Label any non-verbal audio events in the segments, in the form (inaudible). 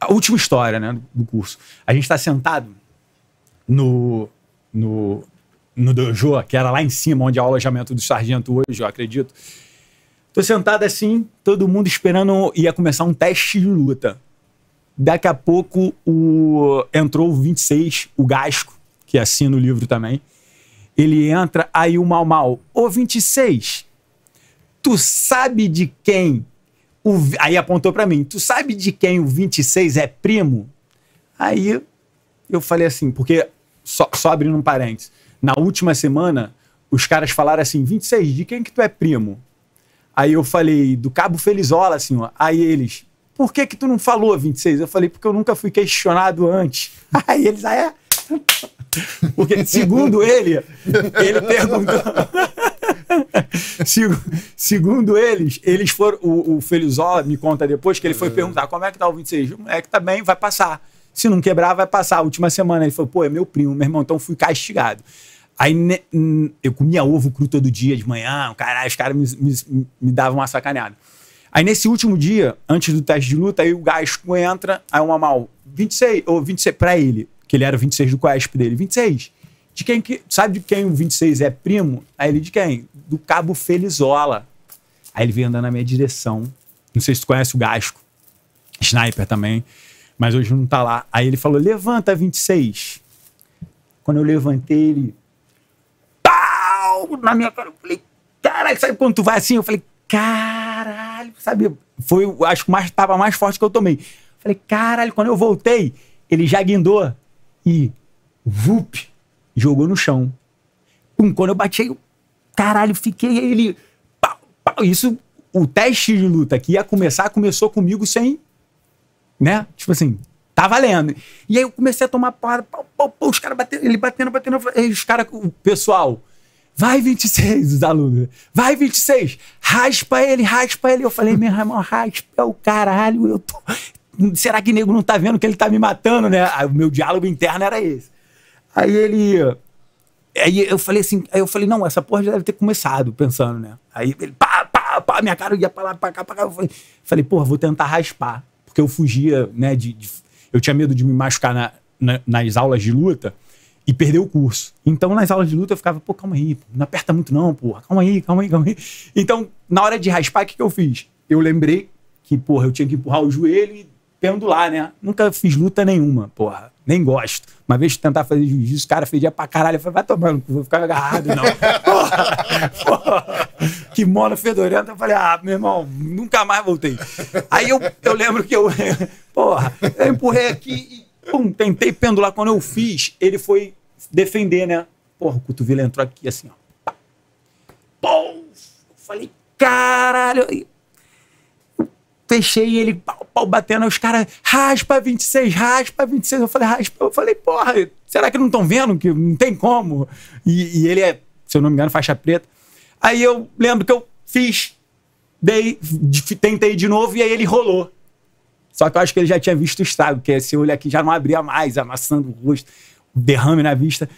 a última história né, do curso. A gente está sentado no, no, no dojo, que era lá em cima, onde é o alojamento do sargento hoje, eu acredito. Tô sentado assim, todo mundo esperando ia começar um teste de luta. Daqui a pouco o entrou o 26, o Gasco, que assina o livro também. Ele entra, aí o Mal Mal, ô 26, tu sabe de quem o, aí apontou para mim: Tu sabe de quem o 26 é primo? Aí eu falei assim, porque só, só abrindo um parênteses. Na última semana, os caras falaram assim: 26, de quem que tu é primo? Aí eu falei: Do Cabo Felizola, assim, Aí eles: Por que que tu não falou 26? Eu falei: Porque eu nunca fui questionado antes. (laughs) Aí eles: Ah, é? (laughs) Porque, segundo ele, ele perguntou. (laughs) (laughs) Segundo eles, eles foram. O, o Felizola me conta depois que ele foi é. perguntar como é que tá o 26. É que tá bem, vai passar. Se não quebrar, vai passar. A última semana ele falou, pô, é meu primo, meu irmão, então fui castigado. Aí ne, eu comia ovo cru todo dia de manhã, caralho, os caras me, me, me davam uma sacaneada. Aí nesse último dia, antes do teste de luta, aí o Gasco entra, aí uma mal, 26, ou 26 pra ele, que ele era 26 do COESP dele, 26. De quem que, sabe de quem o 26 é primo? Aí ele de quem? do Cabo Felizola. Aí ele veio andando na minha direção. Não sei se tu conhece o Gasco, sniper também, mas hoje não tá lá. Aí ele falou: levanta 26. Quando eu levantei, ele. Pau! Na minha cara, eu falei: caralho, sabe quando tu vai assim? Eu falei: caralho, sabe? Foi, acho que mais, tava mais forte que eu tomei. Falei: caralho, quando eu voltei, ele já guindou e. Vup! Jogou no chão. Pum, quando eu bati, eu caralho, fiquei. Ele. Pau, pau, isso, o teste de luta que ia começar, começou comigo sem. Né? Tipo assim, tá valendo. E aí eu comecei a tomar porrada, pau, pau, pau, os caras batendo, ele batendo, batendo. Aí os caras, o pessoal, vai 26, os alunos, vai 26, raspa ele, raspa ele. Eu falei, meu irmão, raspa é o caralho, eu tô. Será que nego não tá vendo que ele tá me matando, né? Aí, o meu diálogo interno era esse. Aí ele Aí eu falei assim, aí eu falei, não, essa porra já deve ter começado, pensando, né? Aí ele, pá, pá, pá, minha cara ia pra lá, pra cá, pra cá. Eu falei, falei porra, vou tentar raspar. Porque eu fugia, né, de, de eu tinha medo de me machucar na, na, nas aulas de luta e perder o curso. Então, nas aulas de luta, eu ficava, pô, calma aí, não aperta muito não, porra, calma aí, calma aí, calma aí. Então, na hora de raspar, o que, que eu fiz? Eu lembrei que, porra, eu tinha que empurrar o joelho e pendular, né? Nunca fiz luta nenhuma, porra. Nem gosto. Uma vez tentar fazer jiu-jitsu, o cara fedia pra caralho. Eu falei, vai tomando, vou ficar agarrado, não. (laughs) porra, porra. Que mono fedorento. Eu falei, ah, meu irmão, nunca mais voltei. Aí eu, eu lembro que eu, (laughs) porra, eu empurrei aqui e, pum, tentei pendular. Quando eu fiz, ele foi defender, né? Porra, o cotovelo entrou aqui assim, ó. Pum! Eu falei, caralho fechei ele, pau, pau, batendo, os caras, raspa 26, raspa 26. Eu falei, raspa. Eu falei, porra, será que não estão vendo? Que não tem como. E, e, ele é, se eu não me engano, faixa preta. Aí eu lembro que eu fiz, dei, tentei de novo e aí ele rolou. Só que eu acho que ele já tinha visto o estrago, que esse olho aqui já não abria mais, amassando o rosto, derrame na vista.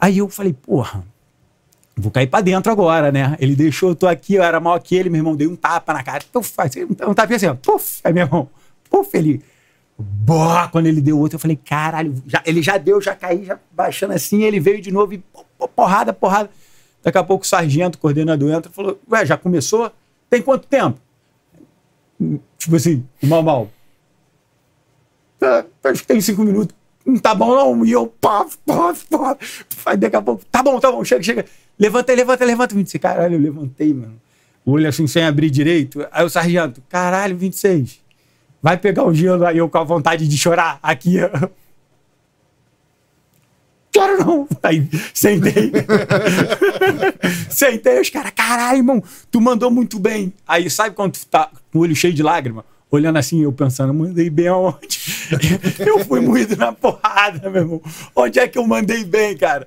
Aí eu falei, porra, vou cair para dentro agora, né? Ele deixou, eu tô aqui, eu era mal que ele, meu irmão, dei um tapa na cara, puf, um tapa assim, puf, aí meu irmão, puf, ele, boa, quando ele deu outro, eu falei, caralho, já, ele já deu, já caí, já baixando assim, ele veio de novo e porrada, porrada. Daqui a pouco o sargento, o coordenador, entra e falou, ué, já começou? Tem quanto tempo? Tipo assim, mal, mal. Ah, acho que tem cinco minutos. Não hum, tá bom não. E eu, pá, pá, pá. Aí daqui a pouco, tá bom, tá bom, chega, chega. Levanta, levanta, levanta. 26. Caralho, eu levantei, mano. O olho assim, sem abrir direito. Aí o sargento, caralho, 26. Vai pegar um gelo aí, eu com a vontade de chorar aqui. Quero (laughs) não. Tá aí, sentei. (laughs) sentei, os caras, caralho, irmão, tu mandou muito bem. Aí, sabe quando tu tá com o olho cheio de lágrima? olhando assim, eu pensando, mandei bem aonde? (laughs) eu fui moído na porrada, meu irmão. Onde é que eu mandei bem, cara?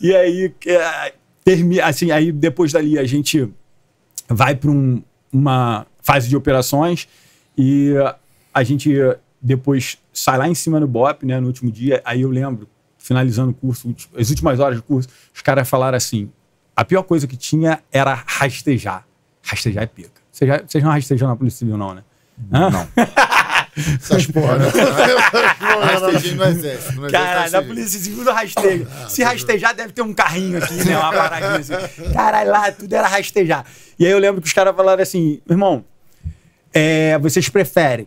E aí, é, termina assim, aí depois dali a gente vai para um, uma fase de operações e a gente depois sai lá em cima no BOP, né, no último dia. Aí eu lembro, finalizando o curso, as últimas horas do curso, os caras falaram assim: a pior coisa que tinha era rastejar. Rastejar é pica. Vocês não rastejaram na Polícia Civil, não, né? Não. (laughs) Né? (laughs) Essas porra, né? Rastejinho no exército. Caralho, na polícia civil do rastejo. Ah, Se tá rastejar, deve ter um carrinho aqui, né? Uma paradinha assim. Caralho, lá tudo era rastejar. E aí eu lembro que os caras falaram assim, irmão, é, vocês preferem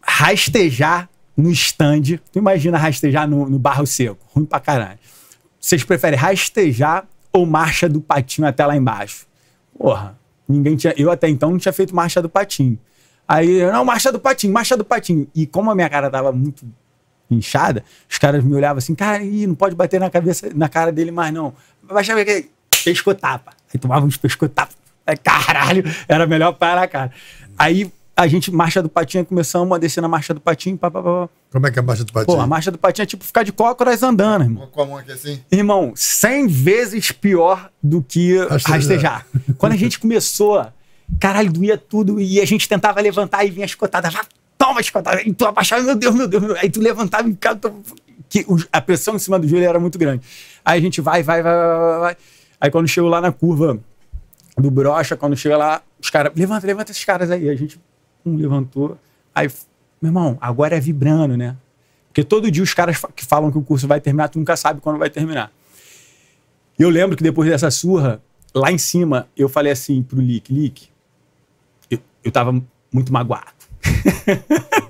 rastejar no stand. Tu imagina rastejar no, no barro seco, ruim pra caralho. Vocês preferem rastejar ou marcha do patinho até lá embaixo? Porra, ninguém tinha. Eu até então não tinha feito marcha do patinho. Aí, não, marcha do patinho, marcha do patinho. E como a minha cara tava muito inchada, os caras me olhavam assim, cara, ih, não pode bater na cabeça, na cara dele mais não. Vai chamar que pescotapa. Aí tomava uns pescotapa. Caralho, era melhor parar, cara. Aí a gente, Marcha do Patinho, começamos a descer na Marcha do Patinho. Pá, pá, pá. Como é que é a Marcha do Patinho? Pô, a Marcha do Patinho é tipo ficar de cócoras andando, irmão. Com a mão aqui assim? Irmão, cem vezes pior do que rastejar. rastejar. Quando a gente começou Caralho, doía tudo. E a gente tentava levantar e vinha escotada. toma escotada. E tu abaixava, meu Deus, meu Deus. Meu Deus. Aí tu levantava e ficava. Que a pressão em cima do joelho era muito grande. Aí a gente vai, vai, vai, vai, vai. Aí quando chegou lá na curva do brocha, quando chega lá, os caras, levanta, levanta esses caras aí. A gente, um levantou. Aí, meu irmão, agora é vibrando, né? Porque todo dia os caras que falam que o curso vai terminar, tu nunca sabe quando vai terminar. Eu lembro que depois dessa surra, lá em cima, eu falei assim pro Lick, Lick, eu tava muito magoado.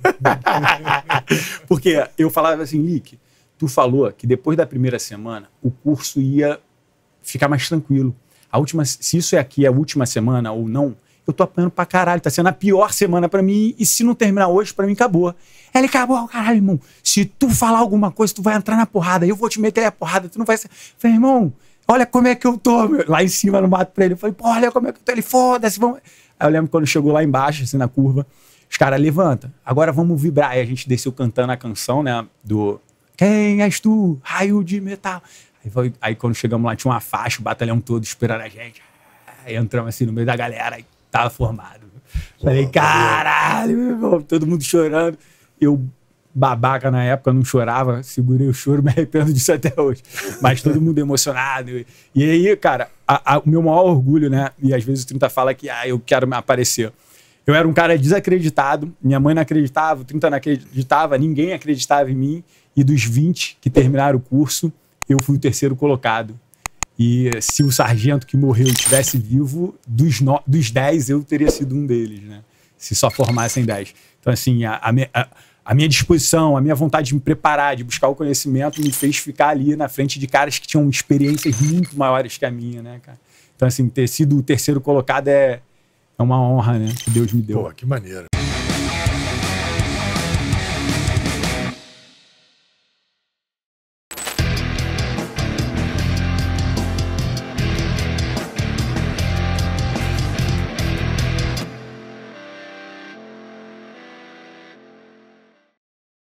(laughs) Porque eu falava assim, Lick, tu falou que depois da primeira semana o curso ia ficar mais tranquilo. A última, se isso é aqui a última semana ou não, eu tô apanhando pra caralho, tá sendo a pior semana para mim, e se não terminar hoje, para mim acabou. Ele acabou, caralho, irmão. Se tu falar alguma coisa, tu vai entrar na porrada, eu vou te meter a porrada, tu não vai ser. Falei, irmão, olha como é que eu tô, meu. lá em cima no mato pra ele. Eu falei, pô, olha como é que eu tô. Ele, foda-se, Aí eu lembro quando chegou lá embaixo, assim, na curva, os caras levanta, agora vamos vibrar. Aí a gente desceu cantando a canção, né? Do Quem és tu? Raio de metal. Aí, foi, aí quando chegamos lá, tinha uma faixa, o batalhão todo esperando a gente. Aí entramos assim no meio da galera, aí tava formado. Falei, caralho, meu irmão, todo mundo chorando. Eu babaca na época, não chorava, segurei o choro, (laughs) me arrependo disso até hoje. Mas todo mundo emocionado. E aí, cara, a, a, o meu maior orgulho, né? E às vezes o 30 fala que, ah, eu quero me aparecer. Eu era um cara desacreditado, minha mãe não acreditava, o 30 não acreditava, ninguém acreditava em mim. E dos 20 que terminaram o curso, eu fui o terceiro colocado. E se o sargento que morreu estivesse vivo, dos, no, dos 10 eu teria sido um deles, né? Se só formassem 10. Então, assim, a, a, a minha disposição, a minha vontade de me preparar, de buscar o conhecimento, me fez ficar ali na frente de caras que tinham experiências muito maiores que a minha, né, cara? Então, assim, ter sido o terceiro colocado é, é uma honra, né? Que Deus me deu. Pô, que maneiro.